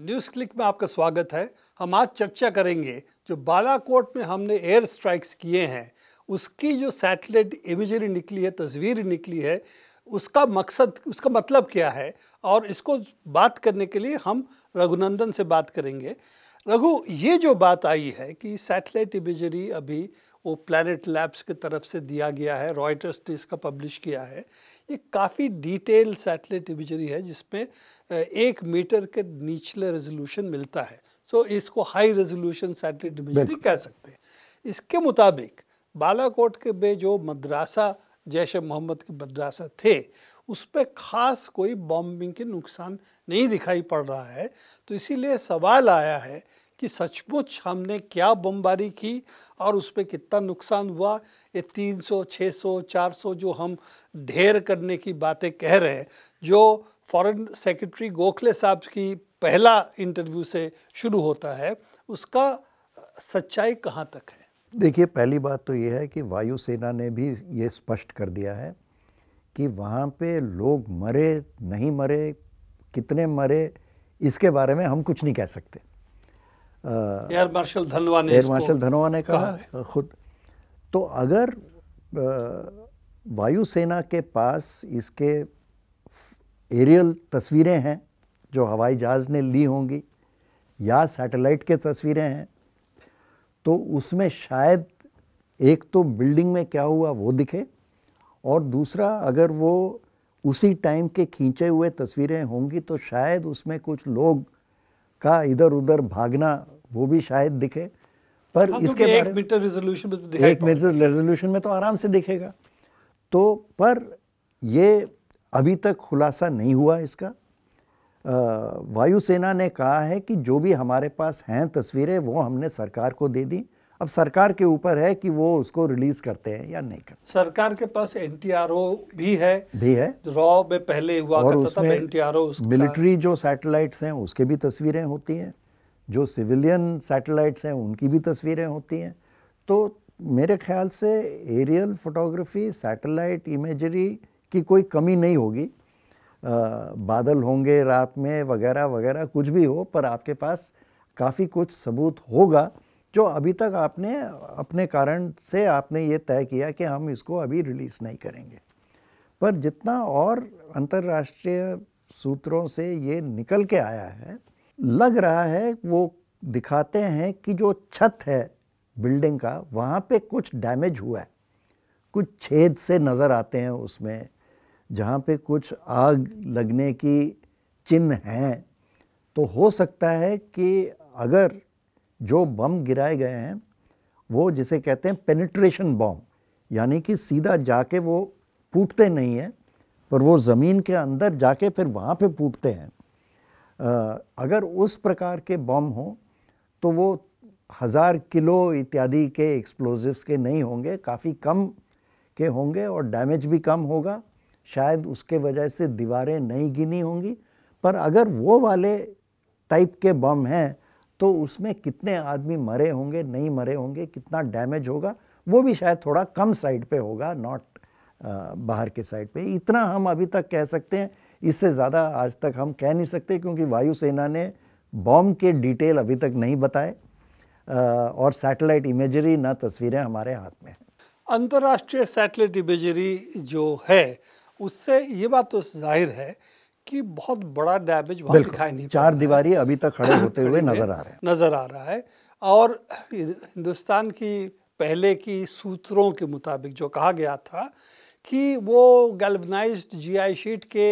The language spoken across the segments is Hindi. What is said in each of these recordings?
न्यूज क्लिक में आपका स्वागत है हम आज चर्चा करेंगे जो बालाकोट में हमने एयर स्ट्राइक्स किए हैं उसकी जो सैटेलाइट इमेजरी निकली है तस्वीर निकली है उसका मकसद उसका मतलब क्या है और इसको बात करने के लिए हम रघुनंदन से बात करेंगे रघु ये जो बात आई है कि सैटेलाइट इमेजरी अभी वो प्लानट लैब्स की तरफ से दिया गया है रॉयटर्स ने इसका पब्लिश किया है ये काफ़ी डिटेल सैटेलाइट इमेजरी है जिसमें एक मीटर के नीचले रेजोल्यूशन मिलता है सो इसको हाई रेजोल्यूशन सैटेलाइट इमेजरी कह सकते हैं इसके मुताबिक बालाकोट के बे जो मद्रासा जैश मोहम्मद के मद्रासा थे उस पर ख़ास कोई बॉम्बिंग के नुकसान नहीं दिखाई पड़ रहा है तो इसीलिए सवाल आया है कि सचमुच हमने क्या बमबारी की और उस पर कितना नुकसान हुआ ये 300, 600, 400 जो हम ढेर करने की बातें कह रहे हैं जो फॉरेन सेक्रेटरी गोखले साहब की पहला इंटरव्यू से शुरू होता है उसका सच्चाई कहाँ तक है देखिए पहली बात तो ये है कि वायुसेना ने भी ये स्पष्ट कर दिया है कि वहाँ पे लोग मरे नहीं मरे कितने मरे इसके बारे में हम कुछ नहीं कह सकते एयर मार्शल धनवा ने एयर मार्शल धनवा ने कहा, खुद तो अगर वायुसेना के पास इसके एरियल तस्वीरें हैं जो हवाई जहाज़ ने ली होंगी या सैटेलाइट के तस्वीरें हैं तो उसमें शायद एक तो बिल्डिंग में क्या हुआ वो दिखे और दूसरा अगर वो उसी टाइम के खींचे हुए तस्वीरें होंगी तो शायद उसमें कुछ लोग का इधर उधर भागना वो भी शायद दिखे पर हाँ, इसके एक मीटर रेजोल्यूशन में तो एक मीटर रेजोल्यूशन में तो आराम से दिखेगा तो पर ये अभी तक खुलासा नहीं हुआ इसका वायुसेना ने कहा है कि जो भी हमारे पास हैं तस्वीरें वो हमने सरकार को दे दी अब सरकार के ऊपर है कि वो उसको रिलीज करते हैं या नहीं करते सरकार के पास एनटीआरओ भी है भी है रॉ में पहले हुआ और करता था एनटीआरओ मिलिट्री जो सैटेलाइट्स हैं उसके भी तस्वीरें होती हैं जो सिविलियन सैटेलाइट्स हैं उनकी भी तस्वीरें होती हैं तो मेरे ख्याल से एरियल फोटोग्राफी सैटेलाइट इमेजरी की कोई कमी नहीं होगी बादल होंगे रात में वगैरह वगैरह कुछ भी हो पर आपके पास काफ़ी कुछ सबूत होगा जो अभी तक आपने अपने कारण से आपने ये तय किया कि हम इसको अभी रिलीज़ नहीं करेंगे पर जितना और अंतर्राष्ट्रीय सूत्रों से ये निकल के आया है लग रहा है वो दिखाते हैं कि जो छत है बिल्डिंग का वहाँ पे कुछ डैमेज हुआ है कुछ छेद से नज़र आते हैं उसमें जहाँ पे कुछ आग लगने की चिन्ह हैं तो हो सकता है कि अगर जो बम गिराए गए हैं वो जिसे कहते हैं पेनिट्रेशन बम यानी कि सीधा जाके वो फूटते नहीं हैं पर वो ज़मीन के अंदर जाके फिर वहाँ पे फूटते हैं अगर उस प्रकार के बम हों तो वो हज़ार किलो इत्यादि के एक्सप्लोजिव्स के नहीं होंगे काफ़ी कम के होंगे और डैमेज भी कम होगा शायद उसके वजह से दीवारें नहीं गिनी होंगी पर अगर वो वाले टाइप के बम हैं तो उसमें कितने आदमी मरे होंगे नहीं मरे होंगे कितना डैमेज होगा वो भी शायद थोड़ा कम साइड पे होगा नॉट बाहर के साइड पे इतना हम अभी तक कह सकते हैं इससे ज़्यादा आज तक हम कह नहीं सकते क्योंकि वायुसेना ने बॉम्ब के डिटेल अभी तक नहीं बताए और सैटेलाइट इमेजरी ना तस्वीरें हमारे हाथ में हैं अंतर्राष्ट्रीय सैटेलाइट इमेजरी जो है उससे ये बात तो जाहिर है कि बहुत बड़ा डैमेज दिखाई नहीं चार दीवार अभी तक खड़े होते हुए नजर आ रहे हैं नज़र आ रहा है और हिंदुस्तान की पहले की सूत्रों के मुताबिक जो कहा गया था कि वो गैल्वनाइज्ड जीआई शीट के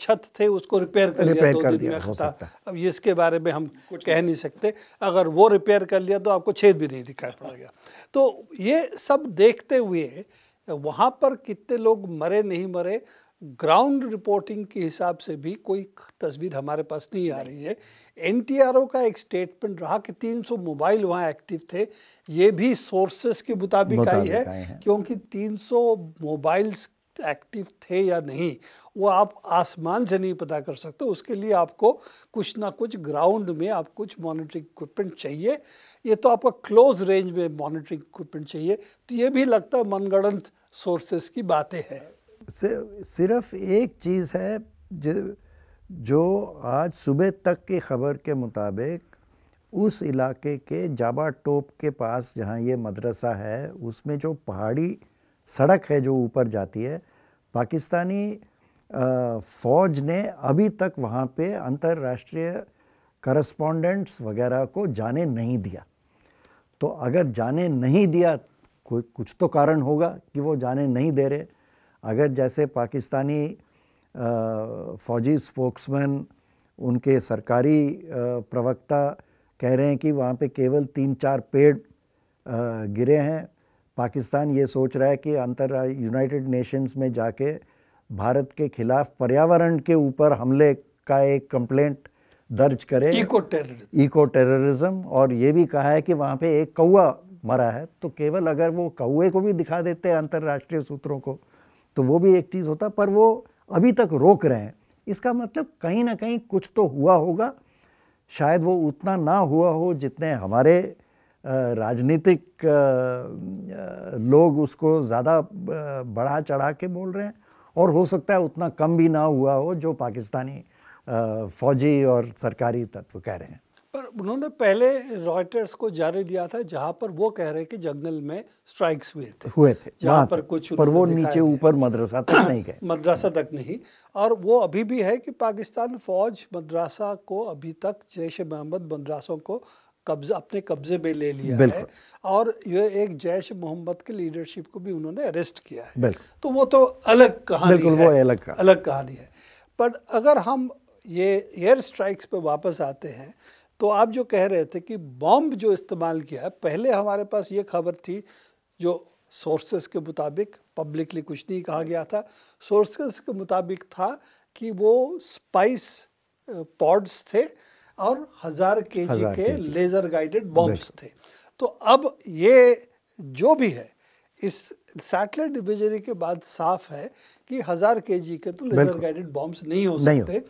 छत थे उसको रिपेयर कर लिया दो दिन में खता अब इसके बारे में हम कुछ कह नहीं सकते अगर वो रिपेयर कर लिया तो आपको छेद भी नहीं दिखाई पड़ेगा तो ये सब देखते हुए वहाँ पर कितने लोग मरे नहीं मरे ग्राउंड रिपोर्टिंग के हिसाब से भी कोई तस्वीर हमारे पास नहीं आ रही है एनटीआरओ का एक स्टेटमेंट रहा कि 300 मोबाइल वहाँ एक्टिव थे ये भी सोर्सेस के मुताबिक आई है, क्योंकि 300 मोबाइल्स एक्टिव थे या नहीं वो आप आसमान से नहीं पता कर सकते उसके लिए आपको कुछ ना कुछ ग्राउंड में आप कुछ मॉनिटरिंग इक्विपमेंट चाहिए ये तो आपका क्लोज रेंज में मॉनिटरिंग इक्विपमेंट चाहिए तो ये भी लगता है मनगणंत सोर्सेस की बातें हैं सिर्फ एक चीज़ है जो जो आज सुबह तक की खबर के मुताबिक उस इलाके के जाबा टोप के पास जहाँ ये मदरसा है उसमें जो पहाड़ी सड़क है जो ऊपर जाती है पाकिस्तानी फ़ौज ने अभी तक वहाँ पे अंतर्राष्ट्रीय करस्पोंडेंट्स वगैरह को जाने नहीं दिया तो अगर जाने नहीं दिया कोई कुछ तो कारण होगा कि वो जाने नहीं दे रहे अगर जैसे पाकिस्तानी फ़ौजी स्पोक्समैन उनके सरकारी प्रवक्ता कह रहे हैं कि वहाँ पे केवल तीन चार पेड़ गिरे हैं पाकिस्तान ये सोच रहा है कि अंतर यूनाइटेड नेशंस में जाके भारत के खिलाफ पर्यावरण के ऊपर हमले का एक कंप्लेंट दर्ज करे इको टेररिज्म इको टेररिज्म और ये भी कहा है कि वहाँ पे एक कौआ मरा है तो केवल अगर वो कौए को भी दिखा देते हैं अंतर्राष्ट्रीय सूत्रों को तो वो भी एक चीज़ होता पर वो अभी तक रोक रहे हैं इसका मतलब कहीं ना कहीं कुछ तो हुआ होगा शायद वो उतना ना हुआ हो जितने हमारे राजनीतिक लोग उसको ज़्यादा बढ़ा चढ़ा के बोल रहे हैं और हो सकता है उतना कम भी ना हुआ हो जो पाकिस्तानी फ़ौजी और सरकारी तत्व कह रहे हैं पर उन्होंने पहले रॉयटर्स को जारी दिया था जहाँ पर वो कह रहे कि जंगल में स्ट्राइक्स हुए थे हुए थे जहाँ पर कुछ पर वो नीचे ऊपर मदरसा तक नहीं गए मदरसा तक नहीं और वो अभी भी है कि पाकिस्तान फौज मदरसा को अभी तक जैश मोहम्मद मदरसों को कब्जा अपने कब्जे में ले लिया है और ये एक जैश मोहम्मद के लीडरशिप को भी उन्होंने अरेस्ट किया है तो वो तो अलग कहानी है वो अलग अलग कहानी है पर अगर हम ये एयर स्ट्राइक्स पर वापस आते हैं तो आप जो कह रहे थे कि बॉम्ब जो इस्तेमाल किया है पहले हमारे पास ये खबर थी जो सोर्सेस के मुताबिक पब्लिकली कुछ नहीं कहा गया था सोर्सेस के मुताबिक था कि वो स्पाइस पॉड्स थे और हज़ार के जी के लेज़र गाइडेड बॉम्ब्स थे तो अब ये जो भी है इस सैटेलाइट डिविजरी के बाद साफ है कि हज़ार के जी के तो लेज़र गाइडेड बॉम्ब्स नहीं हो सकते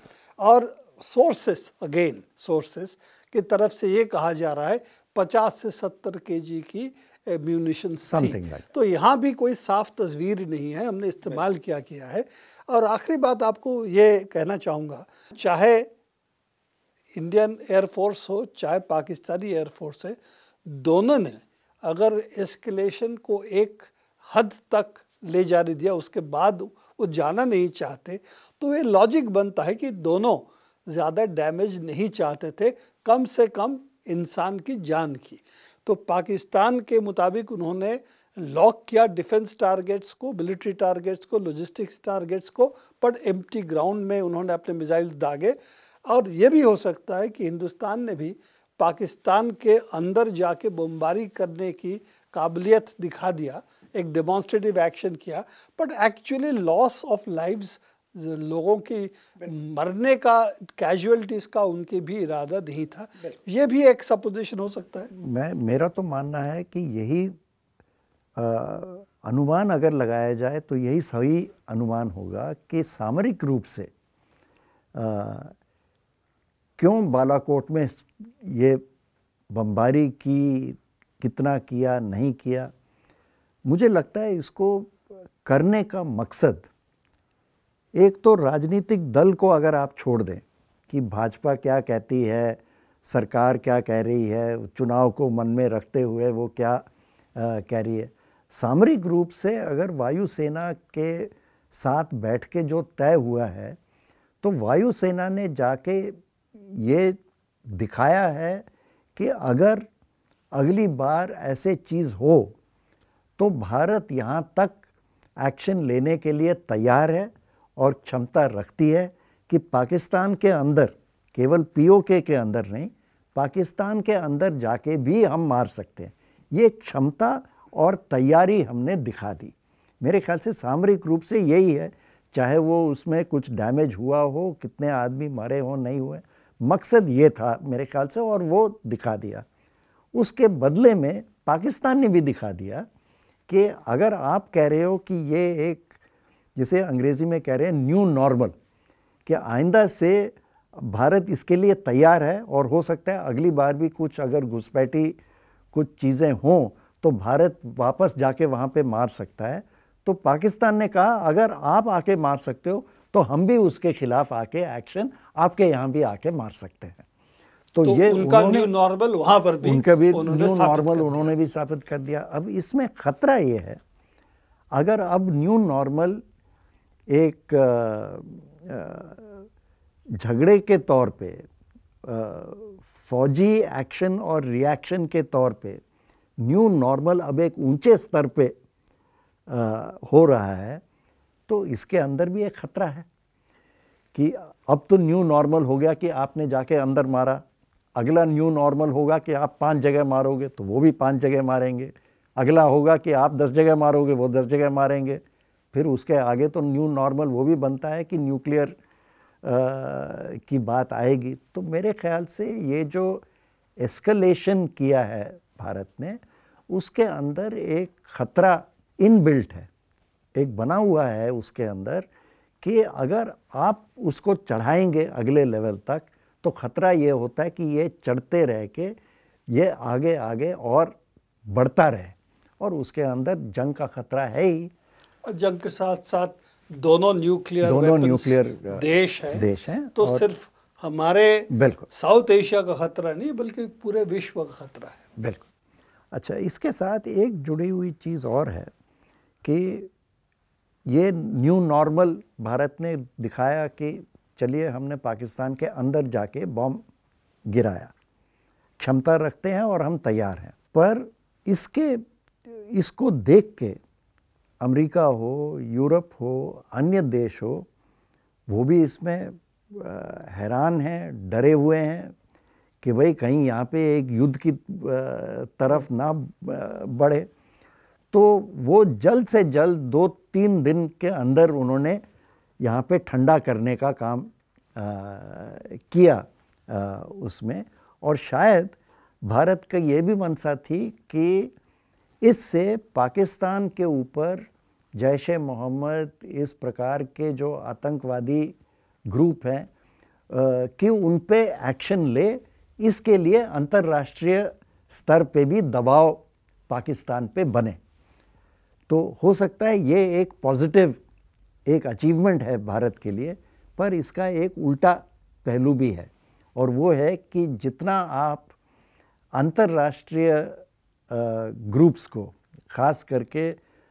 और सोर्सेस अगेन सोर्सेस की तरफ से ये कहा जा रहा है 50 से 70 के की म्यूनिशन like. तो यहाँ भी कोई साफ तस्वीर नहीं है हमने इस्तेमाल क्या किया है और आखिरी बात आपको ये कहना चाहूँगा चाहे इंडियन एयरफोर्स हो चाहे पाकिस्तानी एयरफोर्स है दोनों ने अगर एस्केलेशन को एक हद तक ले जाने दिया उसके बाद वो जाना नहीं चाहते तो ये लॉजिक बनता है कि दोनों ज़्यादा डैमेज नहीं चाहते थे कम से कम इंसान की जान की तो पाकिस्तान के मुताबिक उन्होंने लॉक किया डिफेंस टारगेट्स को मिलिट्री टारगेट्स को लॉजिस्टिक्स टारगेट्स को पर एम्प्टी ग्राउंड में उन्होंने अपने मिसाइल दागे और ये भी हो सकता है कि हिंदुस्तान ने भी पाकिस्तान के अंदर जाके बमबारी करने की काबिलियत दिखा दिया एक डेमोन्स्ट्रेटिव एक्शन किया but actually loss of lives लोगों की मरने का कैजुअलिटीज़ का उनके भी इरादा नहीं था ये भी एक सपोजिशन हो सकता है मैं मेरा तो मानना है कि यही आ, अनुमान अगर लगाया जाए तो यही सही अनुमान होगा कि सामरिक रूप से आ, क्यों बालाकोट में ये बमबारी की कितना किया नहीं किया मुझे लगता है इसको करने का मकसद एक तो राजनीतिक दल को अगर आप छोड़ दें कि भाजपा क्या कहती है सरकार क्या कह रही है चुनाव को मन में रखते हुए वो क्या आ, कह रही है सामरिक रूप से अगर वायुसेना के साथ बैठ के जो तय हुआ है तो वायुसेना ने जाके ये दिखाया है कि अगर अगली बार ऐसे चीज़ हो तो भारत यहाँ तक एक्शन लेने के लिए तैयार है और क्षमता रखती है कि पाकिस्तान के अंदर केवल पीओके के अंदर नहीं पाकिस्तान के अंदर जाके भी हम मार सकते हैं ये क्षमता और तैयारी हमने दिखा दी मेरे ख्याल से सामरिक रूप से यही है चाहे वो उसमें कुछ डैमेज हुआ हो कितने आदमी मरे हों नहीं हुए मकसद ये था मेरे ख्याल से और वो दिखा दिया उसके बदले में पाकिस्तान ने भी दिखा दिया कि अगर आप कह रहे हो कि ये एक जिसे अंग्रेज़ी में कह रहे हैं न्यू नॉर्मल कि आइंदा से भारत इसके लिए तैयार है और हो सकता है अगली बार भी कुछ अगर घुसपैठी कुछ चीज़ें हों तो भारत वापस जाके वहाँ पे मार सकता है तो पाकिस्तान ने कहा अगर आप आके मार सकते हो तो हम भी उसके खिलाफ आके एक्शन आपके यहाँ भी आके मार सकते हैं तो, तो ये उनका न्यू नॉर्मल वहाँ पर भी उनका भी न्यू नॉर्मल उन्होंने भी साबित कर दिया अब इसमें खतरा ये है अगर अब न्यू नॉर्मल एक झगड़े के तौर पे फौजी एक्शन और रिएक्शन के तौर पे न्यू नॉर्मल अब एक ऊंचे स्तर पे हो रहा है तो इसके अंदर भी एक ख़तरा है कि अब तो न्यू नॉर्मल हो गया कि आपने जाके अंदर मारा अगला न्यू नॉर्मल होगा कि आप पांच जगह मारोगे तो वो भी पांच जगह मारेंगे अगला होगा कि आप दस जगह मारोगे वो दस जगह मारेंगे फिर उसके आगे तो न्यू नॉर्मल वो भी बनता है कि न्यूक्लियर की बात आएगी तो मेरे ख्याल से ये जो एस्कलेशन किया है भारत ने उसके अंदर एक ख़तरा इनबिल्ट है एक बना हुआ है उसके अंदर कि अगर आप उसको चढ़ाएंगे अगले लेवल तक तो ख़तरा ये होता है कि ये चढ़ते रह के ये आगे आगे और बढ़ता रहे और उसके अंदर जंग का ख़तरा है ही जंग के साथ साथ दोनों न्यूक्लियर दोनों न्यूक्लियर देश है देश है तो सिर्फ हमारे बिल्कुल साउथ एशिया का खतरा नहीं बल्कि पूरे विश्व का खतरा है बिल्कुल अच्छा इसके साथ एक जुड़ी हुई चीज़ और है कि ये न्यू नॉर्मल भारत ने दिखाया कि चलिए हमने पाकिस्तान के अंदर जाके बॉम्ब गिराया क्षमता रखते हैं और हम तैयार हैं पर इसके इसको देख के अमेरिका हो यूरोप हो अन्य देश हो वो भी इसमें हैरान हैं डरे हुए हैं कि भाई कहीं यहाँ पे एक युद्ध की तरफ ना बढ़े तो वो जल्द से जल्द दो तीन दिन के अंदर उन्होंने यहाँ पे ठंडा करने का काम आ, किया आ, उसमें और शायद भारत का ये भी मनसा थी कि इससे पाकिस्तान के ऊपर जैश मोहम्मद इस प्रकार के जो आतंकवादी ग्रुप हैं कि उन पे एक्शन ले इसके लिए अंतर्राष्ट्रीय स्तर पे भी दबाव पाकिस्तान पे बने तो हो सकता है ये एक पॉजिटिव एक अचीवमेंट है भारत के लिए पर इसका एक उल्टा पहलू भी है और वो है कि जितना आप अंतर्राष्ट्रीय ग्रुप्स को ख़ास करके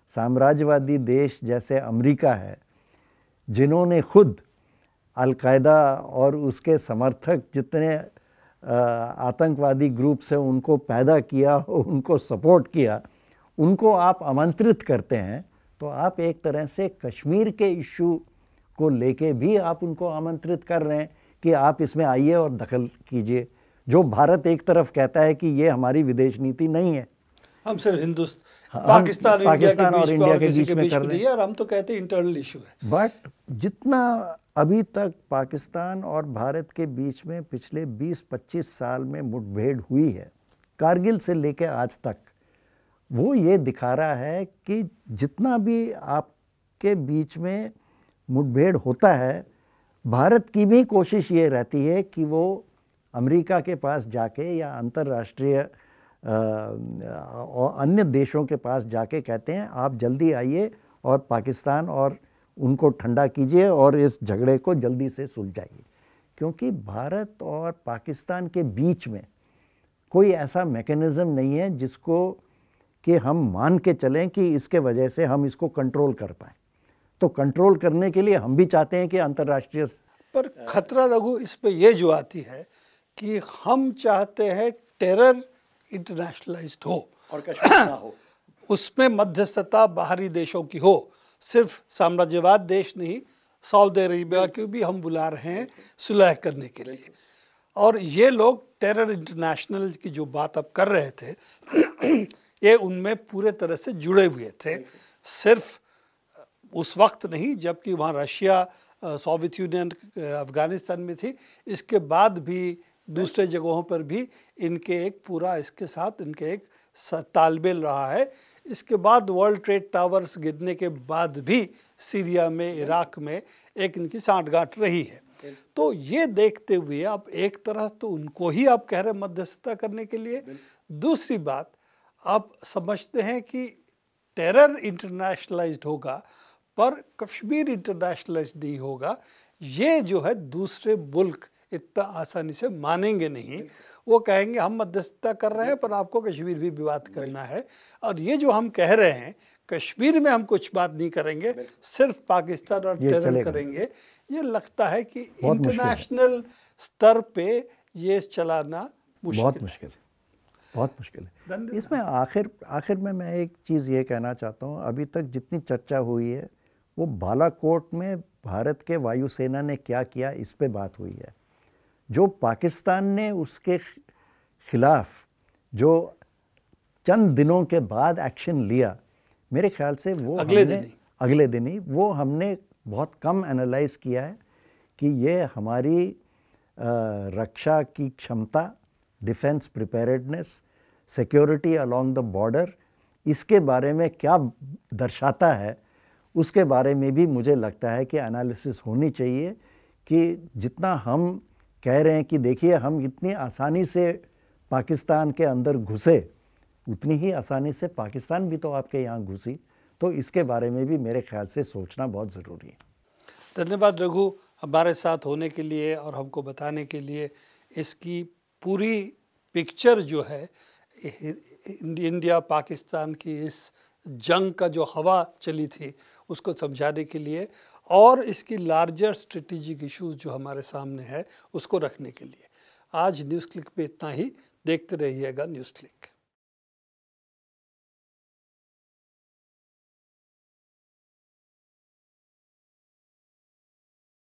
साम्राज्यवादी देश जैसे अमेरिका है जिन्होंने खुद अलकायदा और उसके समर्थक जितने आतंकवादी ग्रुप से उनको पैदा किया उनको सपोर्ट किया उनको आप आमंत्रित करते हैं तो आप एक तरह से कश्मीर के इशू को लेके भी आप उनको आमंत्रित कर रहे हैं कि आप इसमें आइए और दखल कीजिए जो भारत एक तरफ कहता है कि ये हमारी विदेश नीति नहीं है हम सिर्फ हिंदुस्तान पाकिस्तान हाँ, पाकिस्तान और इंडिया के बीच में कर रहे हैं और हम तो कहते हैं इंटरनल इशू है बट जितना अभी तक पाकिस्तान और भारत के बीच में पिछले 20-25 साल में मुठभेड़ हुई है कारगिल से लेकर आज तक वो ये दिखा रहा है कि जितना भी आपके बीच में मुठभेड़ होता है भारत की भी कोशिश ये रहती है कि वो अमेरिका के पास जाके या अंतर्राष्ट्रीय और अन्य देशों के पास जाके कहते हैं आप जल्दी आइए और पाकिस्तान और उनको ठंडा कीजिए और इस झगड़े को जल्दी से सुलझाइए क्योंकि भारत और पाकिस्तान के बीच में कोई ऐसा मैकेनिज़्म नहीं है जिसको कि हम मान के चलें कि इसके वजह से हम इसको कंट्रोल कर पाएँ तो कंट्रोल करने के लिए हम भी चाहते हैं कि अंतर्राष्ट्रीय पर खतरा लघु इस पर यह जो आती है कि हम चाहते हैं टेरर इंटरनेशनलाइज हो और हो उसमें मध्यस्थता बाहरी देशों की हो सिर्फ साम्राज्यवाद देश नहीं सऊदी अरेबिया को भी हम बुला रहे हैं सुलह करने के लिए और ये लोग टेरर इंटरनेशनल की जो बात अब कर रहे थे ये उनमें पूरे तरह से जुड़े हुए थे सिर्फ उस वक्त नहीं जबकि वहाँ रशिया सोवियत यूनियन अफ़गानिस्तान में थी इसके बाद भी दूसरे जगहों पर भी इनके एक पूरा इसके साथ इनके एक तालमेल रहा है इसके बाद वर्ल्ड ट्रेड टावर्स गिरने के बाद भी सीरिया में इराक में एक इनकी सांठगांठ रही है तो ये देखते हुए आप एक तरह तो उनको ही आप कह रहे मध्यस्थता करने के लिए दूसरी बात आप समझते हैं कि टेरर इंटरनेशनलाइज्ड होगा पर कश्मीर इंटरनेशनलाइज नहीं होगा ये जो है दूसरे मुल्क इतना आसानी से मानेंगे नहीं वो कहेंगे हम मध्यस्थता कर रहे हैं पर आपको कश्मीर भी विवाद करना है और ये जो हम कह रहे हैं कश्मीर में हम कुछ बात नहीं करेंगे सिर्फ पाकिस्तान और टेरर करेंगे ये लगता है कि इंटरनेशनल स्तर पे ये चलाना मुश्किल बहुत मुश्किल है बहुत मुश्किल है इसमें आखिर आखिर में मैं एक चीज़ ये कहना चाहता हूँ अभी तक जितनी चर्चा हुई है वो बालाकोट में भारत के वायुसेना ने क्या किया इस पर बात हुई है जो पाकिस्तान ने उसके ख़िलाफ़ जो चंद दिनों के बाद एक्शन लिया मेरे ख्याल से वो अगले दिन अगले दिन ही वो हमने बहुत कम एनालाइज किया है कि ये हमारी रक्षा की क्षमता defence preparedness security along the border इसके बारे में क्या दर्शाता है उसके बारे में भी मुझे लगता है कि एनालिसिस होनी चाहिए कि जितना हम कह रहे हैं कि देखिए हम इतनी आसानी से पाकिस्तान के अंदर घुसे उतनी ही आसानी से पाकिस्तान भी तो आपके यहाँ घुसी तो इसके बारे में भी मेरे ख्याल से सोचना बहुत ज़रूरी है धन्यवाद रघु हमारे साथ होने के लिए और हमको बताने के लिए इसकी पूरी पिक्चर जो है इंडिया पाकिस्तान की इस जंग का जो हवा चली थी उसको समझाने के लिए और इसकी लार्जर स्ट्रेटिजिक इश्यूज जो हमारे सामने है उसको रखने के लिए आज न्यूज़ क्लिक पे इतना ही देखते रहिएगा न्यूज़ क्लिक